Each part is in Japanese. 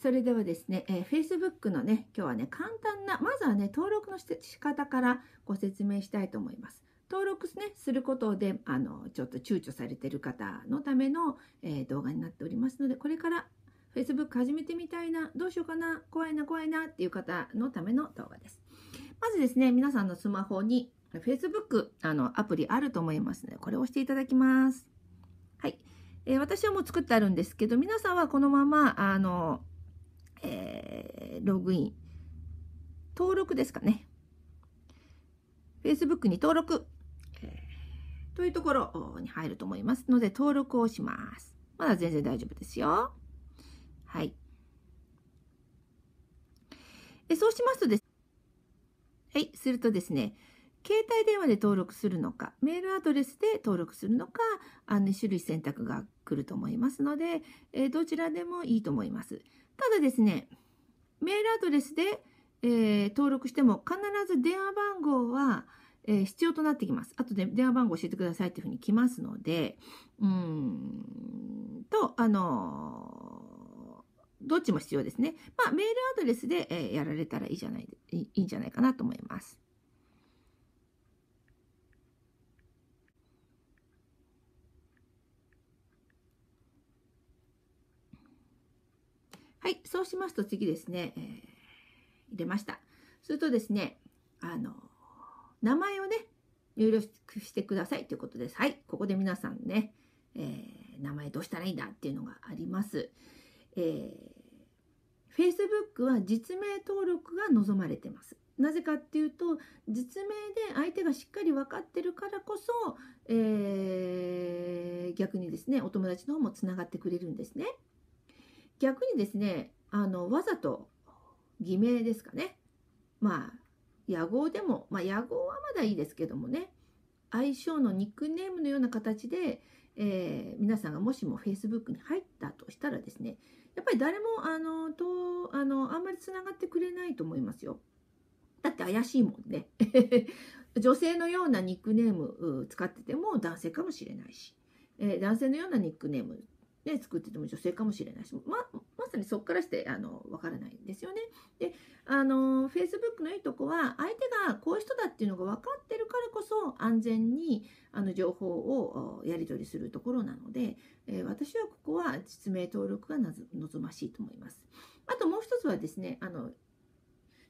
それではですね、えー、Facebook のね、今日はね、簡単な、まずはね、登録のし仕方からご説明したいと思います。登録、す,、ね、することで、あの、ちょっと躊躇されてる方のための、えー、動画になっておりますので、これから Facebook 始めてみたいな、どうしようかな、怖いな、怖いなっていう方のための動画です。まずですね、皆さんのスマホに Facebook あのアプリあると思いますので、これを押していただきます。はい。え私はもう作ってあるんですけど、皆さんはこのまま、あの、えー、ログイン。登録ですかね。Facebook に登録、えというところに入ると思いますので、登録をします。まだ全然大丈夫ですよ。はい。えそうしますとです、はい、するとですね、携帯電話で登録するのか、メールアドレスで登録するのか、あの、種類選択が来ると思いますので、えどちらでもいいと思います。ただですね、メールアドレスで、えー、登録しても必ず電話番号は、えー、必要となってきます。あとで電話番号教えてくださいっていうふうに来ますので、うーんと、あのー、どっちも必要ですね。まあ、メールアドレスで、えやられたらいいじゃない、いいんじゃないかなと思います。はい、そうしますと次ですね、えー、入れました。するとですね、あの、名前をね、入力してくださいということです。はい、ここで皆さんね、えー、名前どうしたらいいんだっていうのがあります。えー、Facebook は実名登録が望まれてます。なぜかっていうと実名で相手がしっかり分かってるからこそ、えー、逆にですねお友達の方もつながってくれるんですね。逆にですねあのわざと偽名ですかねまあ野号でも、まあ、野号はまだいいですけどもね愛称のニックネームのような形で、えー、皆さんがもしも Facebook に入ったとしたらですねやっぱり誰もあのとあのあんまりつながってくれないと思いますよ。だって怪しいもんね。女性のようなニックネーム使ってても男性かもしれないし、えー、男性のようなニックネームで作ってても女性かもしれないしままさにそこからしてあの分からないんですよね。であの Facebook のいいとこは相手がこういう人だっていうのが分かってるからこそ安全にあの情報をやり取りするところなので、えー、私はここは実名登録が望ましいと思います。あともう一つはですねあの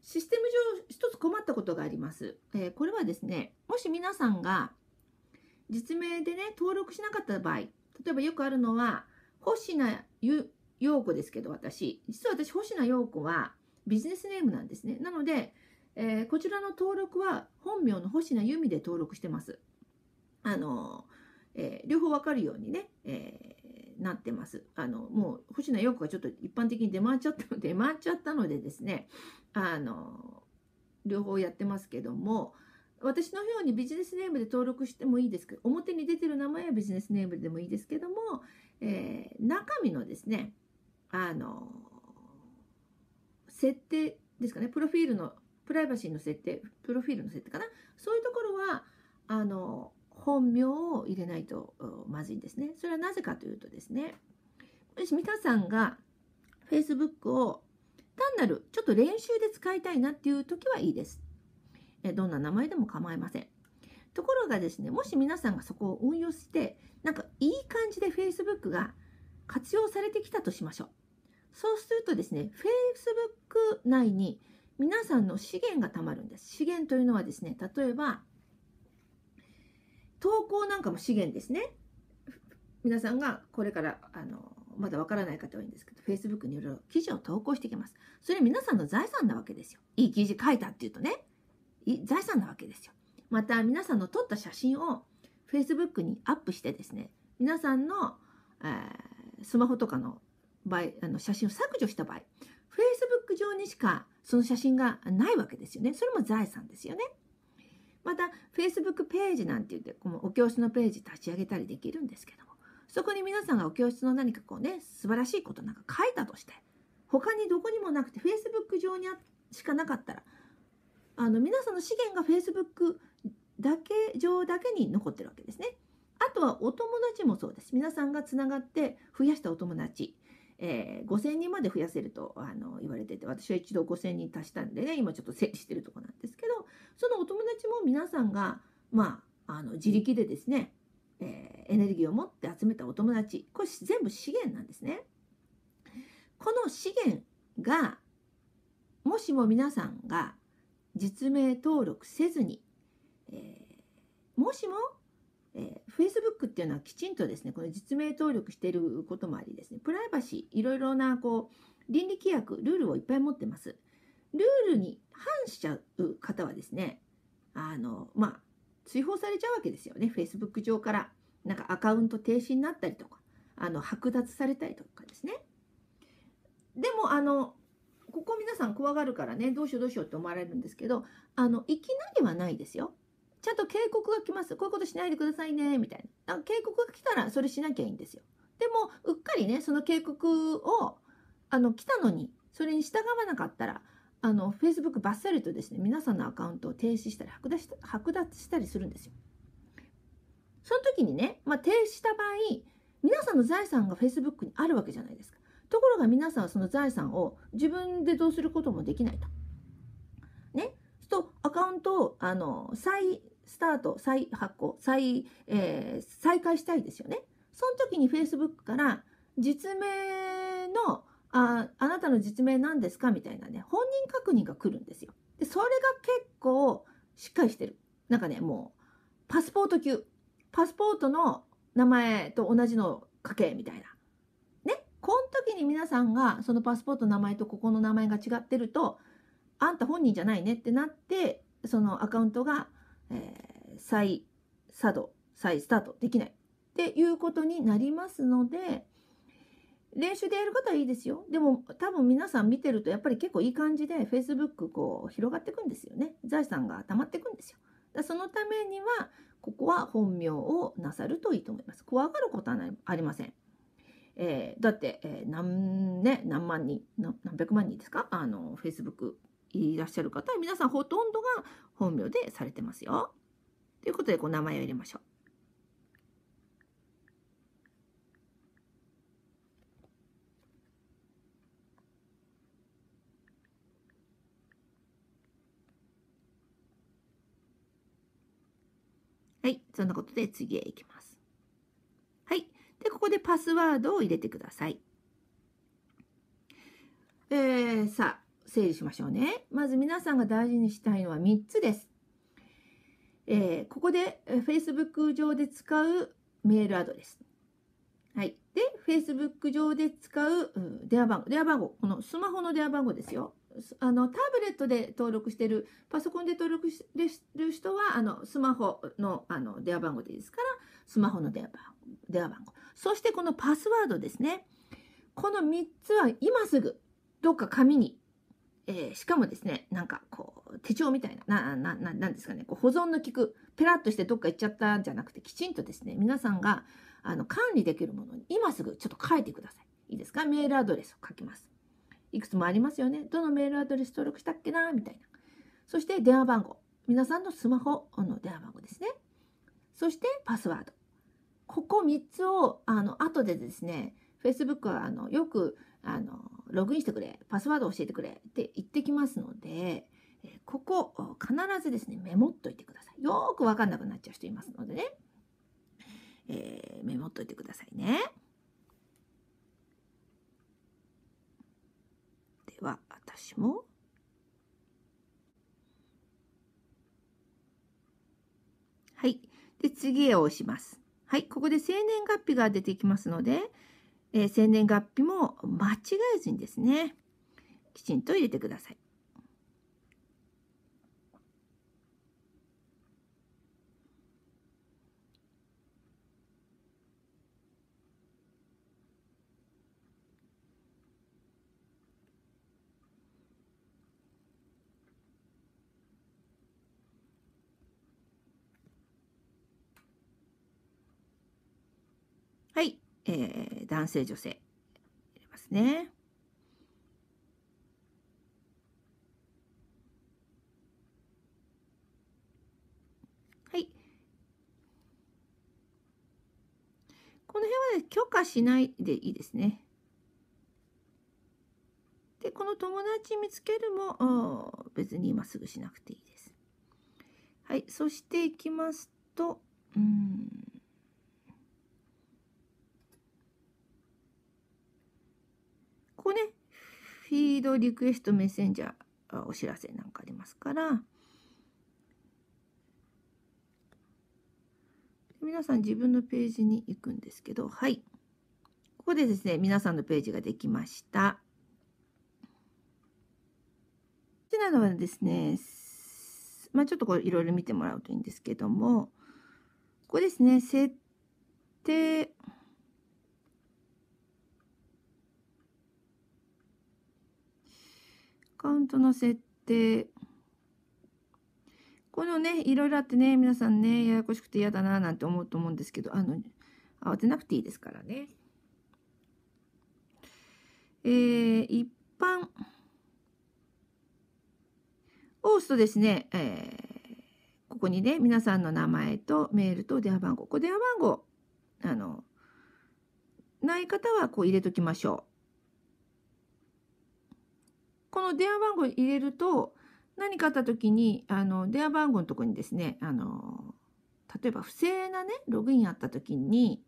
システム上一つ困ったことがあります。えー、これはですねもし皆さんが実名でね登録しなかった場合例えばよくあるのは星名陽子ですけど、私。実は私、星名陽子はビジネスネームなんですね。なので、えー、こちらの登録は本名の星名由美で登録してます。あの、えー、両方わかるようにね、えー、なってます。あの、もう星名陽子がちょっと一般的に出回っちゃったので、出回っちゃったのでですね、あの、両方やってますけども、私のようにビジネスネームで登録してもいいですけど、表に出てる名前はビジネスネームでもいいですけども、えー、中身のですねあの設定ですかねプロフィールのプライバシーの設定プロフィールの設定かなそういうところはあの本名を入れないとまずいんですねそれはなぜかというとですねもし皆さんが Facebook を単なるちょっと練習で使いたいなっていう時はいいですどんな名前でも構いませんところがですねもし皆さんがそこを運用してなんかいい感じで Facebook が活用されてきたとしましょう。そうするとですね、Facebook 内に皆さんの資源がたまるんです。資源というのはですね、例えば、投稿なんかも資源ですね。皆さんがこれからあのまだわからない方はいいんですけど、Facebook にいろいろ記事を投稿していきます。それ皆さんの財産なわけですよ。いい記事書いたっていうとね、財産なわけですよ。また皆さんの撮った写真をフェイスブックにアップしてですね皆さんの、えー、スマホとかの場合あの写真を削除した場合 Facebook 上にしかその写真がないわけですよねそれも財産ですよねまた Facebook ページなんて言ってこのお教室のページ立ち上げたりできるんですけどもそこに皆さんがお教室の何かこうね素晴らしいことなんか書いたとして他にどこにもなくて Facebook 上にしかなかったらあの皆さんの資源が Facebook だけ上だけに残ってるわけですね。あとはお友達もそうです。皆さんがつながって増やしたお友達、えー、5000人まで増やせるとあの言われてて私は一度5000人足したんでね今ちょっと整理してるとこなんですけどそのお友達も皆さんが、まあ、あの自力でですね、えー、エネルギーを持って集めたお友達これ全部資源なんですね。この資源がもしも皆さんが実名登録せずにえー、もしも、えー、Facebook っていうのはきちんとですねこの実名登録していることもありですねプライバシーいろいろなこう倫理規約ルールをいっぱい持ってますルールに反しちゃう方はですねあのまあ追放されちゃうわけですよね Facebook 上からなんかアカウント停止になったりとかあの剥奪されたりとかですねでもあのここ皆さん怖がるからねどうしようどうしようって思われるんですけどあのいきなりはないですよちゃんと警告が来ます。こういうことしないでくださいね、みたいな。警告が来たらそれしなきゃいいんですよ。でも、うっかりね、その警告を、あの、来たのに、それに従わなかったら、あの、Facebook バッサリとですね、皆さんのアカウントを停止したり、剥奪した剥奪したりするんですよ。その時にね、まあ、停止した場合、皆さんの財産が Facebook にあるわけじゃないですか。ところが皆さんはその財産を自分でどうすることもできないと。ね。とアカウントをあの再スタート、再発行、再、えー、再開したいですよね。その時に Facebook から、実名の、ああなたの実名なんですかみたいなね、本人確認が来るんですよ。で、それが結構しっかりしてる。なんかね、もう、パスポート級。パスポートの名前と同じの書け、みたいな。ね。この時に皆さんが、そのパスポートの名前とここの名前が違ってると、あんた本人じゃないねってなって、そのアカウントがえー、再作動、再スタートできないっていうことになりますので、練習でやる方はいいですよ。でも多分皆さん見てるとやっぱり結構いい感じで Facebook こう広がっていくんですよね。財産が溜まっていくんですよ。だそのためにはここは本名をなさるといいと思います。怖がることはありません。えー、だって、えー、何ね何万人何百万人ですかあの Facebook いらっしゃる方は皆さんほとんどが本名でされてますよ。ということでこう名前を入れましょう。はい、そんなことで次へ行きます。はい、でここでパスワードを入れてください。えー、さあ整理しましょうね。まず皆さんが大事にしたいのは3つです。えー、ここで Facebook 上で使うメールアドレス。はい。で、Facebook 上で使う、電話番号。電話番号。このスマホの電話番号ですよ。あの、タブレットで登録してる、パソコンで登録してる人は、あの、スマホの、あの、電話番号でいいですから、スマホの電話番号。電話番号。そしてこのパスワードですね。この3つは今すぐ、どっか紙にえー、しかもですねなんかこう手帳みたいななななんですかねこう保存の効くペラッとしてどっか行っちゃったんじゃなくてきちんとですね皆さんがあの管理できるものに今すぐちょっと書いてくださいいいですかメールアドレスを書きますいくつもありますよねどのメールアドレス登録したっけなみたいなそして電話番号皆さんのスマホの電話番号ですねそしてパスワードここ3つをあの後でですね Facebook はあのよくあのログインしてくれパスワード教えてくれって言ってきますのでここ必ずですねメモっといてくださいよく分かんなくなっちゃう人いますのでね、えー、メモっといてくださいねでは私もはいで次へ押しますはいここで生年月日が出てきますのでえー、生年月日も間違えずにですねきちんと入れてください。男性女性入れますね。はい。この辺は、ね、許可しないでいいですね。でこの友達見つけるも別に今すぐしなくていいです。はいそしていきますとうんこね、フィードリクエストメッセンジャーお知らせなんかありますから、皆さん自分のページに行くんですけど、はい。ここでですね、皆さんのページができました。ってなのはですね、まあ、ちょっとこういろいろ見てもらうといいんですけども、ここですね、設定、カウントの設定。このね、いろいろあってね、皆さんね、ややこしくて嫌だななんて思うと思うんですけど、あの、慌てなくていいですからね。えー、一般。を押すとですね、えー、ここにね、皆さんの名前とメールと電話番号。ここ電話番号、あの、ない方はこう入れときましょう。この電話番号入れると何かあった時にあの電話番号のとこにですねあの例えば不正なねログインあった時に、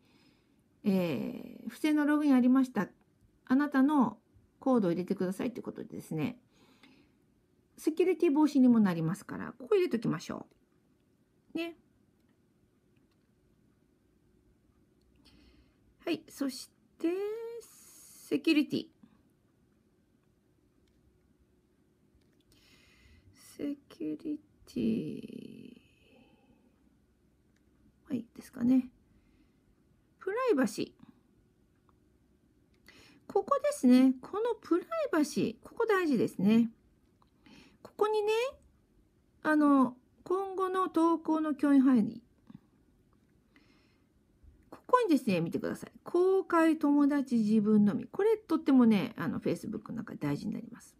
えー、不正のログインありましたあなたのコードを入れてくださいってことでですねセキュリティ防止にもなりますからここ入れときましょう。ね。はいそしてセキュリティ。キュリティ、はい、ですかね。プライバシー。ここですね。このプライバシー。ここ大事ですね。ここにね、あの、今後の投稿の共有範囲。ここにですね、見てください。公開友達自分のみ。これとってもね、あの、Facebook の中で大事になります。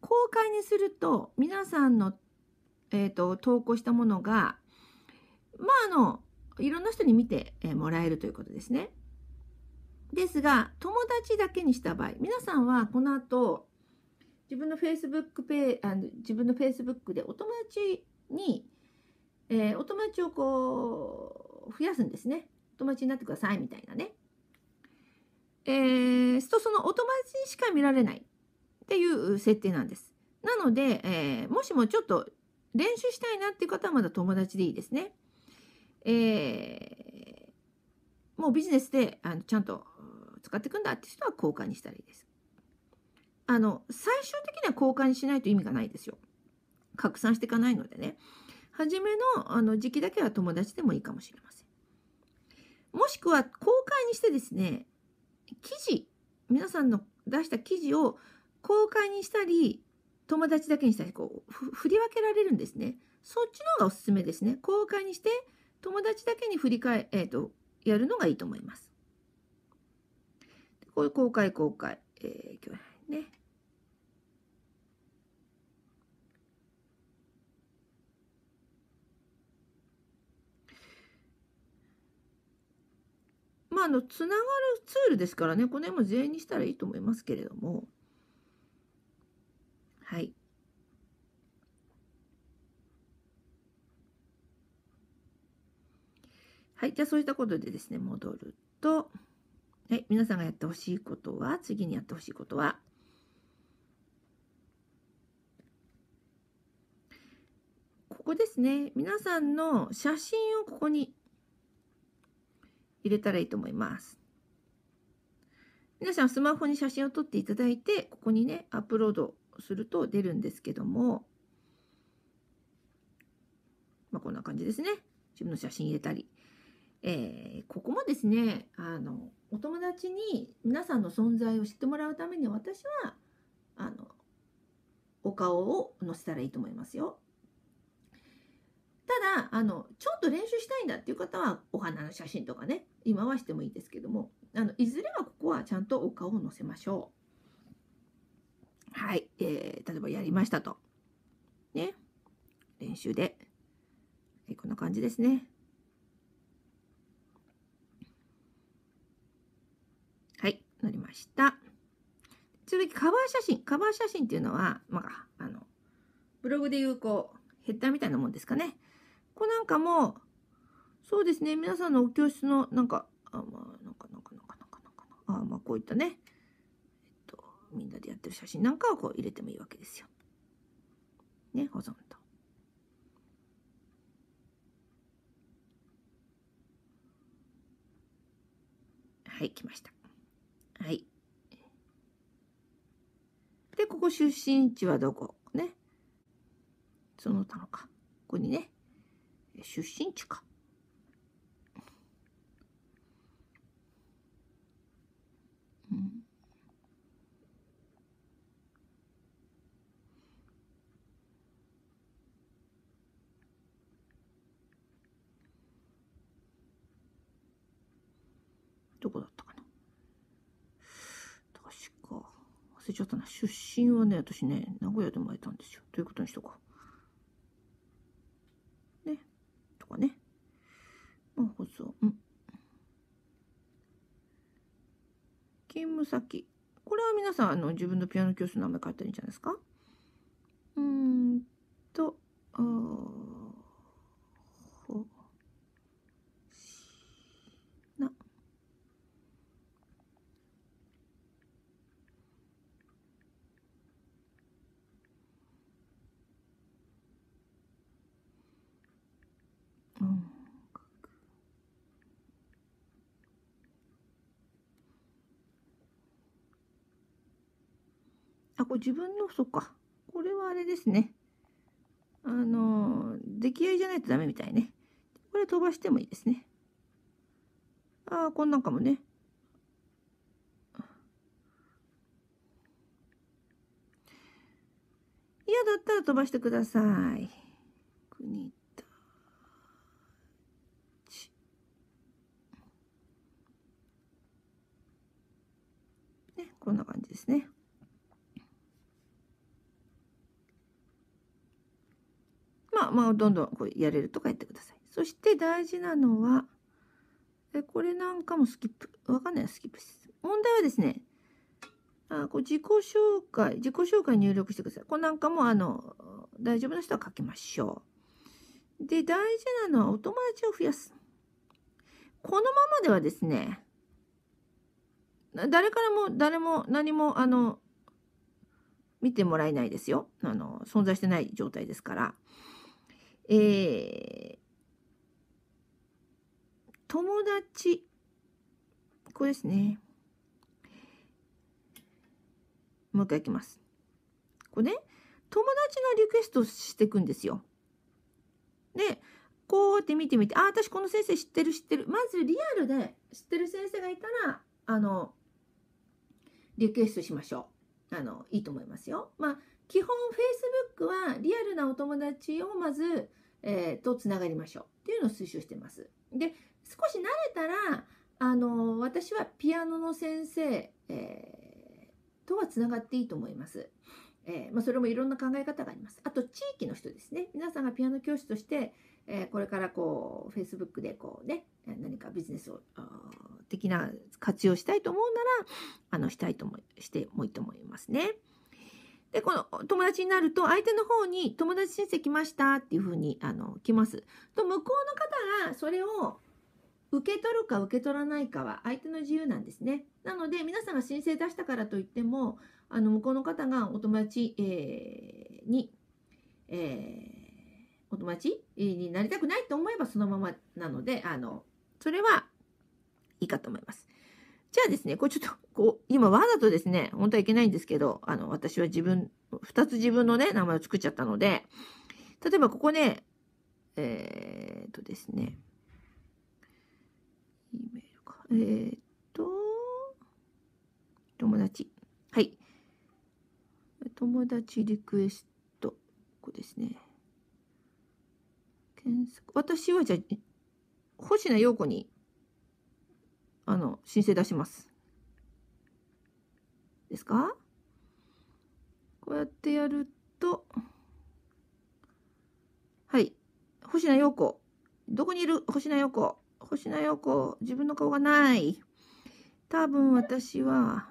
公開にすると皆さんの、えーと、投稿したものがまああのいろんな人に見てもらえるということですね。ですが友達だけにした場合皆さんはこの後自分のフェイスブックペあの自分のフェイスブックでお友達に、えー、お友達をこう増やすんですね。お友達になってくださいみたいなね。えー、とそのお友達しか見られないっていう設定なんです。なので、えー、もしもちょっと練習したいなっていう方はまだ友達でいいですね。えー、もうビジネスであのちゃんと使っていくんだって人は交換にしたらいいです。あの最終的には交換にしないと意味がないですよ。拡散していかないのでね。初めのあの時期だけは友達でもいいかもしれません。もしくは公開にしてですね、記事、皆さんの出した記事を公開にしたり友達だけにしたりこう振り分けられるんですねそっちの方がおすすめですね公開にして友達だけに振り返えっ、ー、とやるのがいいと思いますこういう公開公開えー、今日ねまあ、あのつながるツールですからねこの辺も全員にしたらいいと思いますけれどもはい。はい。じゃあ、そういったことでですね、戻ると、はい。皆さんがやってほしいことは、次にやってほしいことは、ここですね。皆さんの写真をここに入れたらいいと思います。皆さんスマホに写真を撮っていただいて、ここにね、アップロードすると出るんですけども、まあ、こんな感じですね。自分の写真入れたり。えー、ここもですねあのお友達に皆さんの存在を知ってもらうために私はあのお顔を載せたらいいと思いますよ。ただあのちょっと練習したいんだっていう方はお花の写真とかね今はしてもいいですけどもあのいずれはここはちゃんとお顔を載せましょう。はい、えー、例えばやりましたと。ね。練習で。えこんな感じですね。はい、なりました。続きカバー写真。カバー写真っていうのは、まあ、あの、ブログでいうこう、ヘッダーみたいなもんですかね。こうなんかも、そうですね、皆さんのお教室のなんか、あまあ、なんかなんかなんかなんかなんかあまあこういったね、みんなでやってる写真なんかをこう入れてもいいわけですよ。ね、保存と。はい、来ました。はい。で、ここ出身地はどこね。その他のか。ここにね、出身地か。出身はね、私ね、名古屋で生まれたんですよ。ということにしとこう。ね。とかね。まあ、保存。うん。勤務先。これは皆さん、あの、自分のピアノ教室の名前書いてるんじゃないですかうーんと、ああ。あこれ自分のそっかこれはあれですねあの出来合いじゃないとダメみたいねこれ飛ばしてもいいですねああこんなんかもね嫌だったら飛ばしてください国たねこんな感じですねまあまあどんどんこうやれるとかやってくださいそして大事なのはえこれなんかもスキップわかんないスキップです問題はですねあこう自己紹介自己紹介入力してくださいこれなんかもあの大丈夫な人は書きましょうで大事なのはお友達を増やすこのままではですね誰からも誰も何もあの見てもらえないですよあの存在してない状態ですからえー、友達ここですねもう一回いきますこれね友達がリクエストしていくんですよでこうやって見てみてあ私この先生知ってる知ってるまずリアルで知ってる先生がいたらあのリクエストしましょうあのいいと思いますよまあ基本 Facebook はリアルなお友達をまず、えー、とつながりましょうっていうのを推奨してます。で少し慣れたらあの私はピアノの先生、えー、とはつながっていいと思います。えー、まあ、それもいろんな考え方があります。あと地域の人ですね。皆さんがピアノ教師として、えこれからこう Facebook でこうね何かビジネスを的な活用したいと思うならあのしたいともしてもいいと思いますね。でこの友達になると相手の方に「友達申請来ました」っていうふうにあの来ます。と向こうの方がそれを受け取るか受け取らないかは相手の自由なんですね。なので皆さんが申請出したからといってもあの向こうの方がお友達、えー、に、えー、お友達になりたくないと思えばそのままなのであのそれはいいかと思います。じゃあですね、これちょっと、こう、今わざとですね、本当はいけないんですけど、あの、私は自分、2つ自分のね、名前を作っちゃったので、例えばここね、えー、っとですね、えー、っと、友達。はい。友達リクエスト。ここですね。検索。私はじゃあ、星名陽子にあの、申請出します。ですかこうやってやると、はい。星名陽子。どこにいる星名陽子。星名陽子。自分の顔がない。多分私は、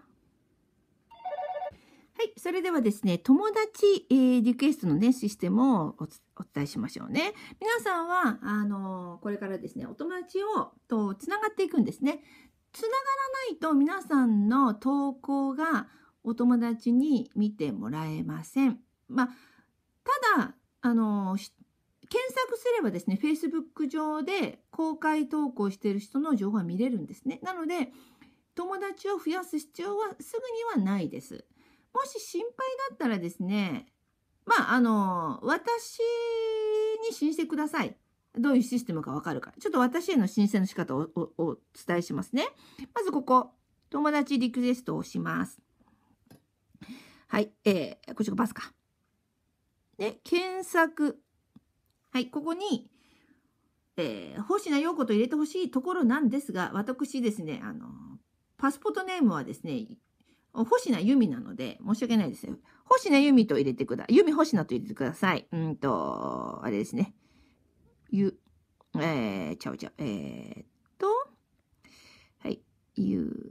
い、それではですね、友達、えー、リクエストのね、システムをお伝えしましょうね。皆さんは、あのー、これからですね、お友達を、と、つながっていくんですね。つながらないと皆さんの投稿がお友達に見てもらえません。まあ、ただ、あのー、検索すればですね、Facebook 上で公開投稿している人の情報が見れるんですね。なので、友達を増やす必要はすぐにはないです。もし心配だったらですね、まあ、あの、私に申請ください。どういうシステムかわかるか。ちょっと私への申請の仕方をお伝えしますね。まずここ、友達リクエストをします。はい、えー、こっちがバスか。で、検索。はい、ここに、えー、星名陽子と入れてほしいところなんですが、私ですね、あの、パスポートネームはですね、星名由美なので、申し訳ないですよ。星名由美と入れてくだ、さい。由美星名と入れてください。うんと、あれですね。ゆ、えー、ちゃうちゃう、えー、っと、はい、ゆ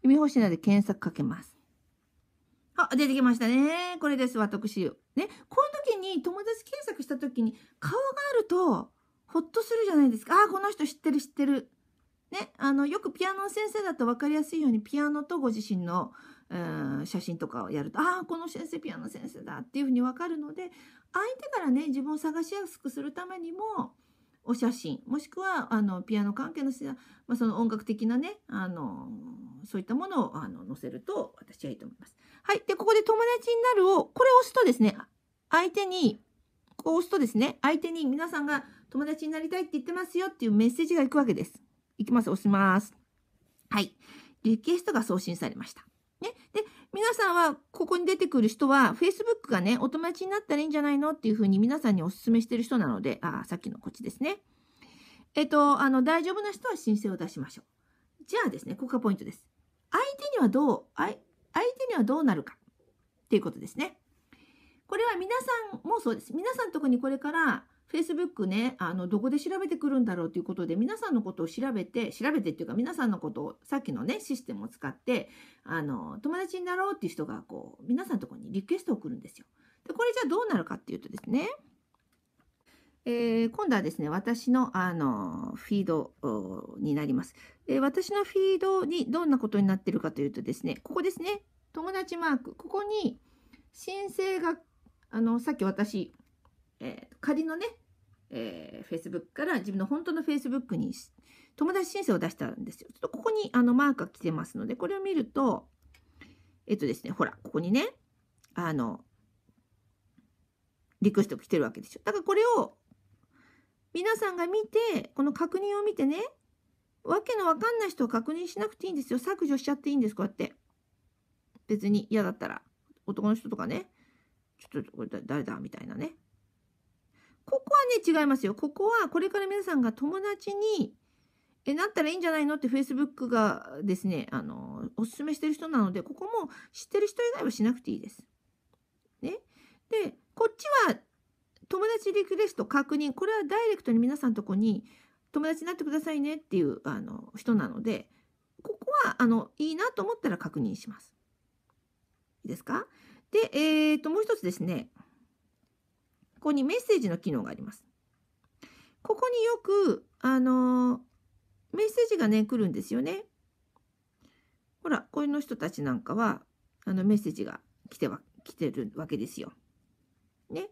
読み星なので検索かけます。あ、出てきましたね。これです、私。ね、この時に友達検索した時に顔があると、ほっとするじゃないですか。あ、この人知ってる知ってる。ね、あの、よくピアノの先生だと分かりやすいように、ピアノとご自身の、え写真とかをやると、ああ、この先生ピアノ先生だっていうふうに分かるので、相手からね、自分を探しやすくするためにも、お写真、もしくは、あの、ピアノ関係の、まあ、その音楽的なね、あの、そういったものをあの載せると私はいいと思います。はい。で、ここで友達になるを、これを押すとですね、相手に、こう押すとですね、相手に皆さんが友達になりたいって言ってますよっていうメッセージがいくわけです。いきます。押します。はい。リクエストが送信されました。ね。で、皆さんは、ここに出てくる人は、Facebook がね、お友達になったらいいんじゃないのっていうふうに皆さんにお勧めしてる人なので、あ、さっきのこっちですね。えっと、あの、大丈夫な人は申請を出しましょう。じゃあですね、ここがポイントです。相手にはどう相手にはどうなるかっていうことですね。これは皆さんもそうです。皆さん特にこれから Facebook ね、あの、どこで調べてくるんだろうということで、皆さんのことを調べて、調べてっていうか、皆さんのことを、さっきのね、システムを使って、あの、友達になろうっていう人が、こう、皆さんのとこにリクエストを送るんですよ。で、これじゃあどうなるかっていうとですね、えー、今度はですね、私のあのフィードになります、えー、私のフィードにどんなことになってるかというとですね、ここですね、友達マーク、ここに申請が、あの、さっき私、えー、仮のね、えー、Facebook から自分の本当の Facebook に友達申請を出したんですよ。ちょっとここにあのマークが来てますので、これを見ると、えっとですね、ほら、ここにね、あの、リクエスト来てるわけでしょ。だからこれを皆さんが見て、この確認を見てね、わけのわかんない人は確認しなくていいんですよ。削除しちゃっていいんです、こうやって。別に嫌だったら。男の人とかね。ちょっと、これ誰だみたいなね。ここはね、違いますよ。ここは、これから皆さんが友達に、え、なったらいいんじゃないのって Facebook がですね、あの、おすすめしてる人なので、ここも知ってる人以外はしなくていいです。ね。で、こっちは友達リクエスト確認これはダイレクトに皆さんのとこに友達になってくださいねっていうあの人なのでここはあのいいなと思ったら確認します。いいですかで、えーと、もう一つですねここにメッセージの機能があります。ここによくあのメッセージがね来るんですよね。ほらこの人たちなんかはあのメッセージが来ては来てるわけですよ。ね。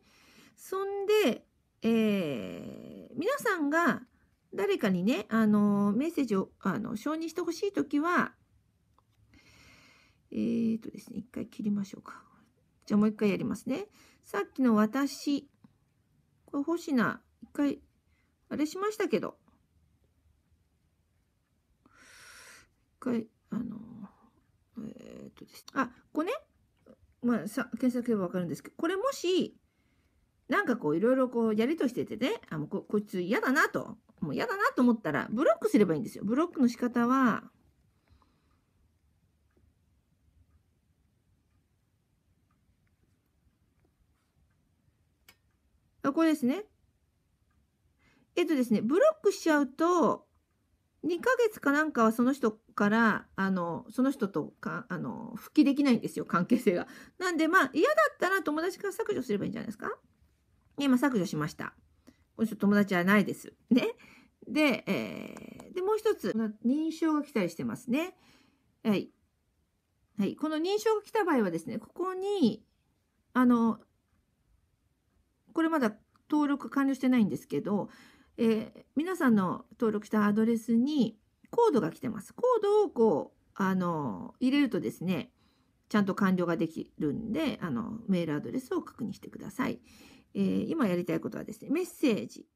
そんで、えー、皆さんが誰かにね、あのメッセージをあの承認してほしい時は、えっ、とですね、一回切りましょうか。じゃあもう一回やりますね。さっきの私、これ星名、一回、あれしましたけど、一回、あの、えっ、とですね、あ、これね、まあ、さ検索すればわかるんですけど、これもし、なんかこういろいろこうやりとしててね、あもうここいつ嫌だなと、もう嫌だなと思ったらブロックすればいいんですよ。ブロックの仕方は、これですね。えっとですね、ブロックしちゃうと、2ヶ月かなんかはその人からあのその人とかあの復帰できないんですよ関係性が。なんでまあ嫌だったら友達から削除すればいいんじゃないですかで、今削除しました。この人友達はないです。ね。で、えー、で、もう一つ、認証が来たりしてますね。はい。はい。この認証が来た場合はですね、ここに、あの、これまだ登録完了してないんですけど、えー、皆さんの登録したアドレスにコードが来てます。コードをこう、あの、入れるとですね、ちゃんと完了ができるんで、あの、メールアドレスを確認してください。えー、今やりたいことはですね、メッセージ